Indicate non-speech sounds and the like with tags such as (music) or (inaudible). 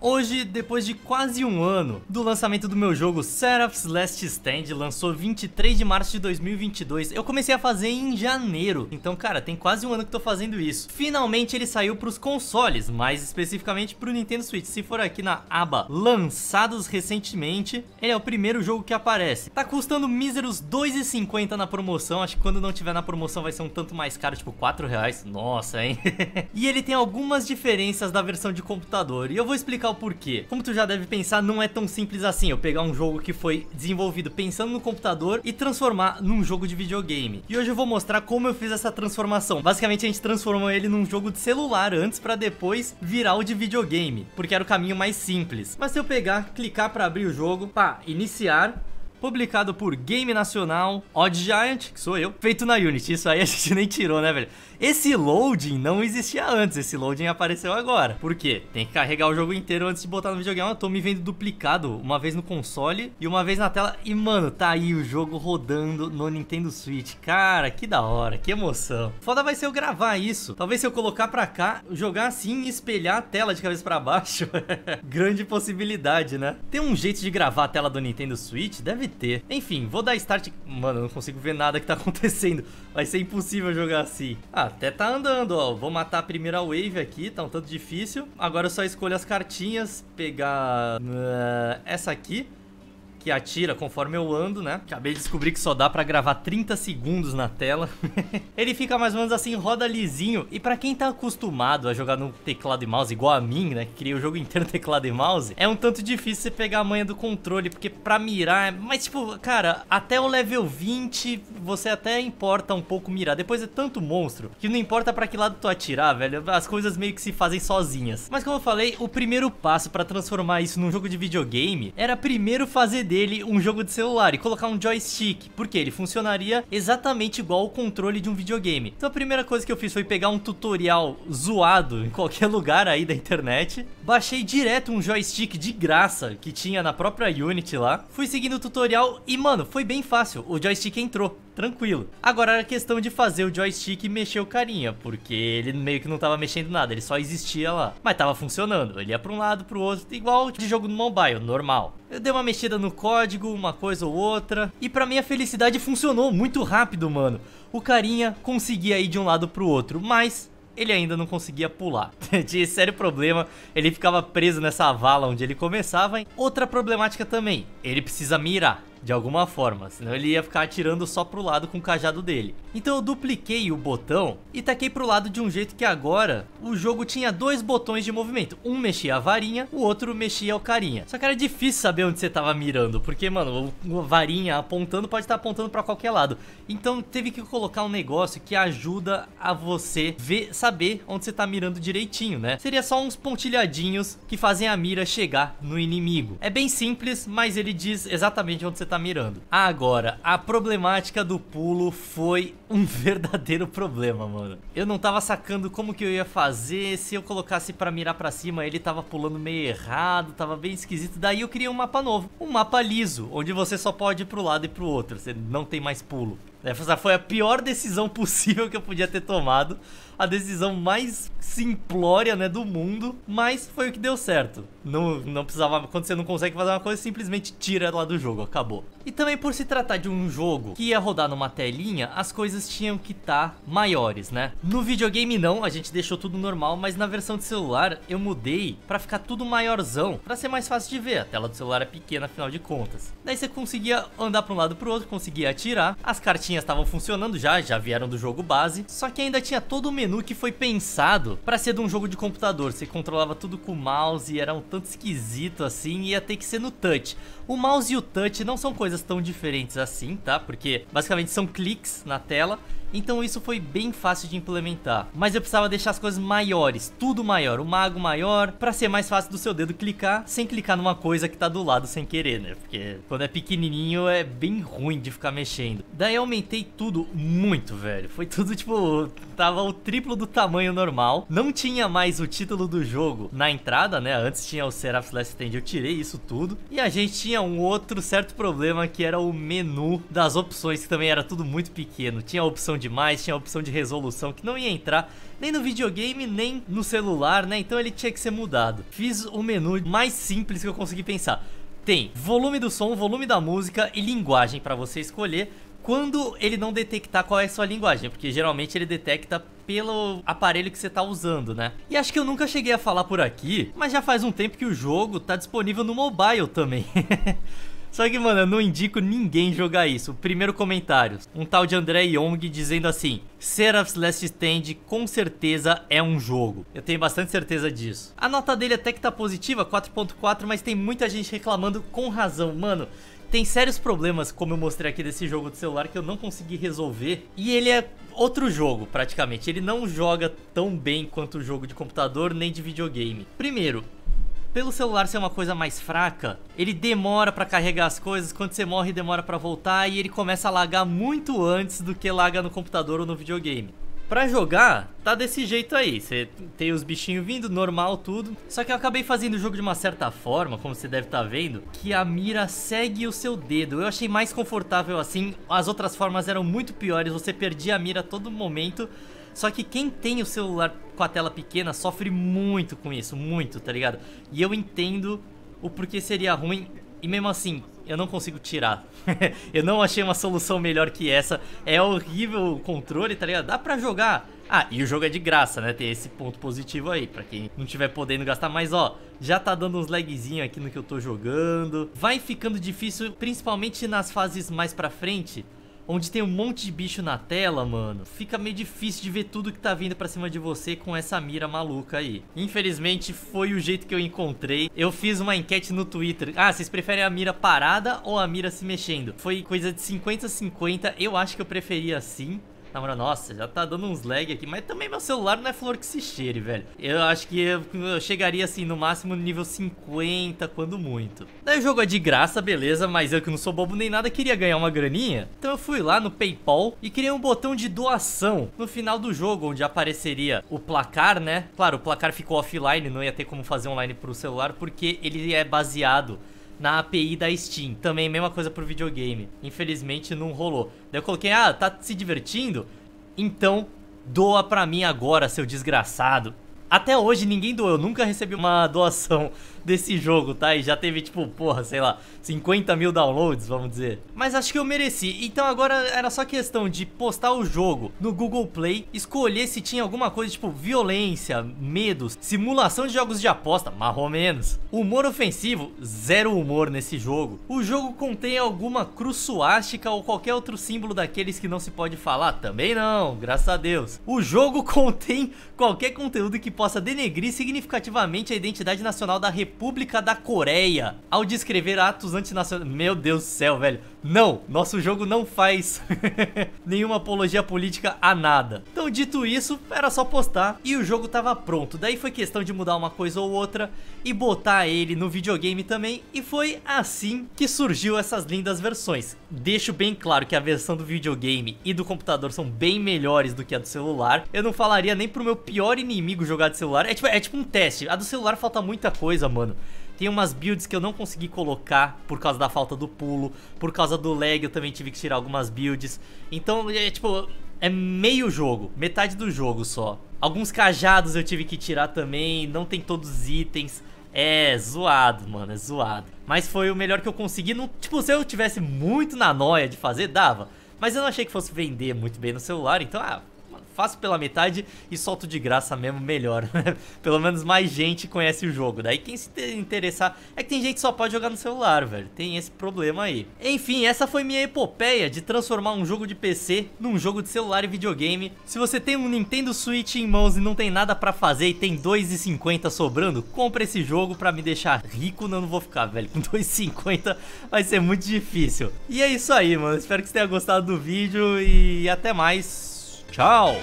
Hoje, depois de quase um ano do lançamento do meu jogo Seraph's Last Stand, lançou 23 de março de 2022. Eu comecei a fazer em janeiro, então cara, tem quase um ano que tô fazendo isso. Finalmente ele saiu para os consoles, mais especificamente para o Nintendo Switch. Se for aqui na aba lançados recentemente, ele é o primeiro jogo que aparece. Tá custando míseros 2,50 na promoção, acho que quando não tiver na promoção vai ser um tanto mais caro, tipo 4 reais. Nossa, hein? (laughs) e ele tem algumas diferenças da versão de computador, e eu vou explicar explicar o porquê. Como tu já deve pensar, não é tão simples assim eu pegar um jogo que foi desenvolvido pensando no computador e transformar num jogo de videogame. E hoje eu vou mostrar como eu fiz essa transformação. Basicamente a gente transformou ele num jogo de celular antes para depois virar o de videogame, porque era o caminho mais simples. Mas se eu pegar, clicar para abrir o jogo, pá, iniciar, publicado por Game Nacional, Odd Giant, que sou eu, feito na Unity. Isso aí a gente (laughs) nem tirou, né, velho? Esse loading não existia antes, esse loading apareceu agora. Por quê? Tem que carregar o jogo inteiro antes de botar no videogame. Eu tô me vendo duplicado, uma vez no console e uma vez na tela. E, mano, tá aí o jogo rodando no Nintendo Switch. Cara, que da hora, que emoção. Foda vai ser eu gravar isso. Talvez se eu colocar pra cá, jogar assim e espelhar a tela de cabeça pra baixo. (laughs) Grande possibilidade, né? Tem um jeito de gravar a tela do Nintendo Switch? Deve ter. Enfim, vou dar start... Mano, não consigo ver nada que tá (laughs) acontecendo. Vai ser impossível jogar assim. Ah, até tá andando, ó. Vou matar a primeira wave aqui, tá um tanto difícil. Agora eu só escolho as cartinhas, pegar uh, essa aqui que atira conforme eu ando, né? Acabei de descobrir que só dá para gravar 30 segundos na tela. (laughs) ele fica mais ou menos assim, roda lisinho. E para quem tá acostumado a jogar no teclado e mouse igual a mim, né? Que criei o jogo inteiro teclado e mouse, é um tanto difícil você pegar a manha do controle, porque para mirar, é mas tipo, cara, até o level 20 você até importa um pouco mirar. Depois é tanto monstro que não importa para que lado tu atirar, velho. As coisas meio que se fazem sozinhas. Mas como eu falei, o primeiro passo para transformar isso num jogo de videogame era primeiro fazer dele um jogo de celular e colocar um joystick, porque ele funcionaria exatamente igual o controle de um videogame. Então a primeira coisa que eu fiz foi pegar um tutorial zoado em qualquer (laughs) lugar aí da internet baixei direto um joystick de graça que tinha na própria Unity lá. Fui seguindo o tutorial e, mano, foi bem fácil. O joystick entrou, tranquilo. Agora era questão de fazer o joystick mexer o carinha, porque ele meio que não tava mexendo nada, ele só existia lá. Mas tava funcionando, ele ia pra um lado, pro outro, igual de jogo no mobile, normal. Eu dei uma mexida no código, uma coisa ou outra, e pra minha felicidade funcionou muito rápido, mano. O carinha conseguia ir de um lado pro outro, mas ele ainda não conseguia pular. Tinha (laughs) sério problema, ele ficava preso nessa vala onde ele começava. Outra problemática também, ele precisa mirar de alguma forma, senão ele ia ficar atirando só pro lado com o cajado dele. Então eu dupliquei o botão e taquei pro lado de um jeito que agora o jogo tinha dois botões de movimento. Um mexia a varinha, o outro mexia o carinha. Só que era difícil saber onde você tava mirando, porque, mano, uma varinha apontando pode estar tá apontando para qualquer lado. Então teve que colocar um negócio que ajuda a você ver, saber onde você tá mirando direitinho, né? Seria só uns pontilhadinhos que fazem a mira chegar no inimigo. É bem simples, mas ele diz exatamente onde você tá Tá mirando. Agora, a problemática do pulo foi um (laughs) verdadeiro problema, mano. Eu não tava sacando como que eu ia fazer, se eu colocasse pra mirar pra cima, ele tava pulando meio errado, tava bem esquisito. Daí eu criei um mapa novo, um mapa liso, onde você só pode ir pro lado e pro outro, você não tem mais pulo. Essa foi a pior decisão possível que eu podia ter tomado. A decisão mais simplória, né, do mundo. Mas foi o que deu certo. Não, não precisava... Quando você não consegue fazer uma coisa, simplesmente tira lá do jogo. Acabou. E também por se tratar de um jogo que ia rodar numa telinha, as coisas tinham que estar tá maiores, né? No videogame não, a gente deixou tudo normal. Mas na versão de celular, eu mudei pra ficar tudo maiorzão. Pra ser mais fácil de ver. A tela do celular é pequena, afinal de contas. Daí você conseguia andar pra um lado pro outro, conseguia atirar. As cartinhas cartinhas estavam funcionando já, já vieram do jogo base, só que ainda tinha todo o menu que foi pensado para ser de um jogo de computador. Você controlava tudo com o mouse, e era um tanto esquisito assim, ia ter que ser no touch. O mouse e o touch não são coisas tão diferentes assim, tá? Porque basicamente são cliques na tela então isso foi bem fácil de implementar. Mas eu precisava deixar as coisas maiores, tudo maior, o mago maior, para ser mais fácil do seu dedo clicar, sem clicar numa coisa que tá do lado sem querer, né? Porque quando é pequenininho é bem ruim de ficar mexendo. Daí eu aumentei tudo muito, velho. Foi tudo tipo, tava o triplo do tamanho normal. Não tinha mais o título do jogo na entrada, né? Antes tinha o Seraph's Last Stand, eu tirei isso tudo. E a gente tinha um outro certo problema que era o menu das opções, que também era tudo muito pequeno. Tinha a opção demais, tinha a opção de resolução que não ia entrar nem no videogame, nem no celular, né? Então ele tinha que ser mudado. Fiz o menu mais simples que eu consegui pensar. Tem volume do som, volume da música e linguagem para você escolher quando ele não detectar qual é a sua linguagem, porque geralmente ele detecta pelo aparelho que você está usando, né? E acho que eu nunca cheguei a falar por aqui, mas já faz um tempo que o jogo está disponível no mobile também. (laughs) Só que, mano, eu não indico ninguém jogar isso. Primeiro comentário, um tal de André Young dizendo assim, Seraph's Last Stand com certeza é um jogo. Eu tenho bastante certeza disso. A nota dele até que tá positiva, 4.4, mas tem muita gente reclamando com razão. Mano, tem sérios problemas, como eu mostrei aqui desse jogo do celular, que eu não consegui resolver. E ele é outro jogo, praticamente. Ele não joga tão bem quanto o jogo de computador nem de videogame. Primeiro, pelo celular ser uma coisa mais fraca, ele demora para carregar as coisas, quando você morre demora para voltar e ele começa a lagar muito antes do que laga no computador ou no videogame. Pra jogar, tá desse jeito aí. Você tem os bichinhos vindo, normal, tudo. Só que eu acabei fazendo o jogo de uma certa forma, como você deve estar tá vendo, que a mira segue o seu dedo. Eu achei mais confortável assim. As outras formas eram muito piores, você perdia a mira a todo momento. Só que quem tem o celular com a tela pequena sofre muito com isso, muito, tá ligado? E eu entendo o porquê seria ruim e mesmo assim, eu não consigo tirar. (laughs) eu não achei uma solução melhor que essa. É horrível o controle, tá ligado? Dá pra jogar. Ah, e o jogo é de graça, né? Tem esse ponto positivo aí, pra quem não tiver podendo gastar. Mas, ó, já tá dando uns lagzinhos aqui no que eu tô jogando. Vai ficando difícil, principalmente nas fases mais pra frente, onde tem um monte de bicho na tela, mano, fica meio difícil de ver tudo que tá vindo pra cima de você com essa mira maluca aí. Infelizmente, foi o jeito que eu encontrei. Eu fiz uma enquete no Twitter. Ah, vocês preferem a mira parada ou a mira se mexendo? Foi coisa de 50-50, eu acho que eu preferia assim. Na moral, nossa, já tá dando uns lag aqui. Mas também meu celular não é flor que se cheire, velho. Eu acho que eu, eu chegaria, assim, no máximo no nível 50, quando muito. Daí o jogo é de graça, beleza, mas eu que não sou bobo nem nada, queria ganhar uma graninha. Então eu fui lá no Paypal e criei um botão de doação no final do jogo, onde apareceria o placar, né? Claro, o placar ficou offline, não ia ter como fazer online pro celular, porque ele é baseado na API da Steam. Também mesma coisa pro videogame. Infelizmente não rolou. Daí eu coloquei, ah, tá se divertindo? Então doa pra mim agora, seu desgraçado. Até hoje ninguém doou, eu nunca recebi uma doação desse jogo, tá? E já teve, tipo, porra, sei lá, 50 mil downloads, vamos dizer. Mas acho que eu mereci. Então agora era só questão de postar o jogo no Google Play, escolher se tinha alguma coisa, tipo, violência, medos, simulação de jogos de aposta, mais ou menos. Humor ofensivo, zero humor nesse jogo. O jogo contém alguma cruz suástica ou qualquer outro símbolo daqueles que não se pode falar? Também não, graças a Deus. O jogo (laughs) contém qualquer conteúdo que possa denegrir significativamente a identidade nacional da República República da Coreia ao descrever atos antinacionais. Meu Deus do céu, velho. Não, nosso jogo não faz (laughs) nenhuma apologia política a nada. Então, dito isso, era só postar e o jogo tava pronto. Daí foi questão de mudar uma coisa ou outra e botar ele no videogame também. E foi assim que surgiu essas lindas versões. Deixo bem claro que a versão do videogame e do computador são bem melhores do que a do celular. Eu não falaria nem pro meu pior inimigo jogar de celular. É tipo, é tipo um teste. A do celular falta muita coisa, mano mano. Tem umas builds que eu não consegui colocar por causa da falta do pulo, por causa do lag eu também tive que tirar algumas builds. Então, é, é tipo, é meio jogo, metade do jogo só. Alguns cajados eu tive que tirar também, não tem todos os itens. É zoado, mano, é zoado. Mas foi o melhor que eu consegui. Não, tipo, se eu tivesse muito na noia de fazer, dava. Mas eu não achei que fosse vender muito bem no celular, então, ah, faço pela metade e solto de graça mesmo, melhor. (laughs) Pelo menos mais gente conhece o jogo. Daí quem se interessar é que tem gente que só pode jogar no celular, velho. Tem esse problema aí. Enfim, essa foi minha epopeia de transformar um jogo de PC num jogo de celular e videogame. Se você tem um Nintendo Switch em mãos e não tem nada pra fazer e tem 2,50 sobrando, compra esse jogo pra me deixar rico. Não, não vou ficar, velho. Com 2,50 (laughs) vai ser muito difícil. E é isso aí, mano. Espero que você tenha gostado do vídeo e até mais. Tchau!